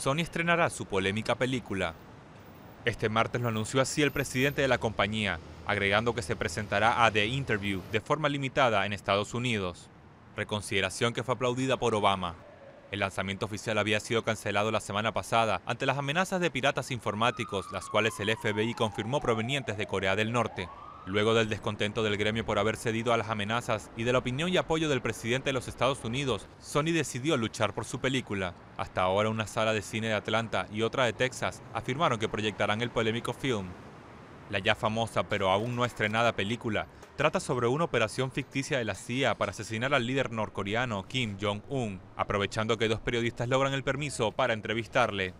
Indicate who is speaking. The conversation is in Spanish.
Speaker 1: Sony estrenará su polémica película. Este martes lo anunció así el presidente de la compañía, agregando que se presentará a The Interview de forma limitada en Estados Unidos, reconsideración que fue aplaudida por Obama. El lanzamiento oficial había sido cancelado la semana pasada ante las amenazas de piratas informáticos, las cuales el FBI confirmó provenientes de Corea del Norte. Luego del descontento del gremio por haber cedido a las amenazas y de la opinión y apoyo del presidente de los Estados Unidos, Sony decidió luchar por su película. Hasta ahora una sala de cine de Atlanta y otra de Texas afirmaron que proyectarán el polémico film. La ya famosa pero aún no estrenada película trata sobre una operación ficticia de la CIA para asesinar al líder norcoreano Kim Jong-un, aprovechando que dos periodistas logran el permiso para entrevistarle.